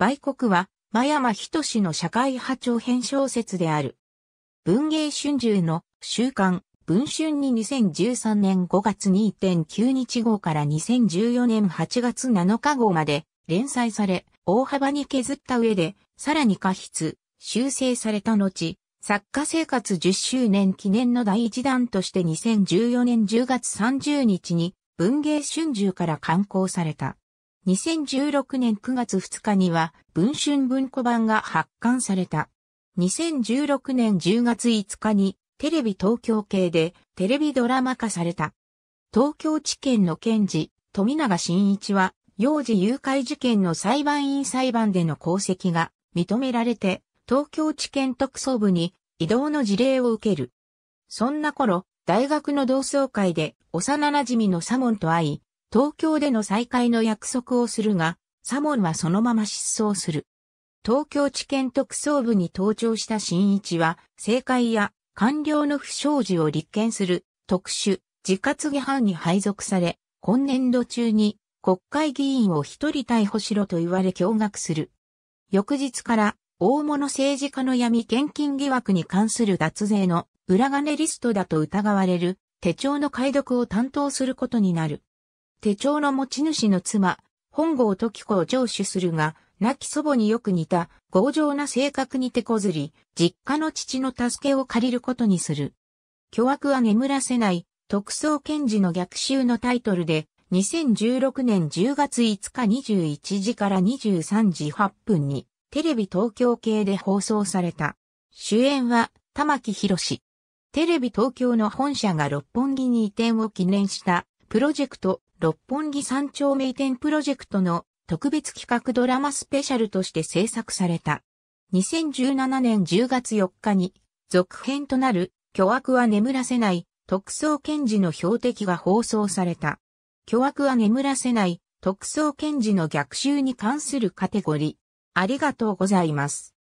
売国は、真山仁の社会派長編小説である。文芸春秋の週刊文春に2013年5月2.9日号から2014年8月7日号まで連載され、大幅に削った上で、さらに過筆、修正された後、作家生活10周年記念の第一弾として2014年10月30日に文芸春秋から刊行された。2016年9月2日には文春文庫版が発刊された。2016年10月5日にテレビ東京系でテレビドラマ化された。東京地検の検事、富永慎一は幼児誘拐事件の裁判員裁判での功績が認められて東京地検特捜部に移動の事例を受ける。そんな頃、大学の同窓会で幼馴染のサモンと会い、東京での再会の約束をするが、サモンはそのまま失踪する。東京地検特捜部に登庁した新一は、政界や官僚の不祥事を立件する特殊、自活議班に配属され、今年度中に国会議員を一人逮捕しろと言われ驚愕する。翌日から大物政治家の闇献金疑惑に関する脱税の裏金リストだと疑われる手帳の解読を担当することになる。手帳の持ち主の妻、本郷時子を聴取するが、亡き祖母によく似た強情な性格に手こずり、実家の父の助けを借りることにする。巨悪は眠らせない、特捜検事の逆襲のタイトルで、2016年10月5日21時から23時8分に、テレビ東京系で放送された。主演は、玉木士。テレビ東京の本社が六本木に移転を記念した、プロジェクト六本木三丁目移転プロジェクトの特別企画ドラマスペシャルとして制作された。2017年10月4日に続編となる巨悪は眠らせない特捜検事の標的が放送された。巨悪は眠らせない特捜検事の逆襲に関するカテゴリー。ありがとうございます。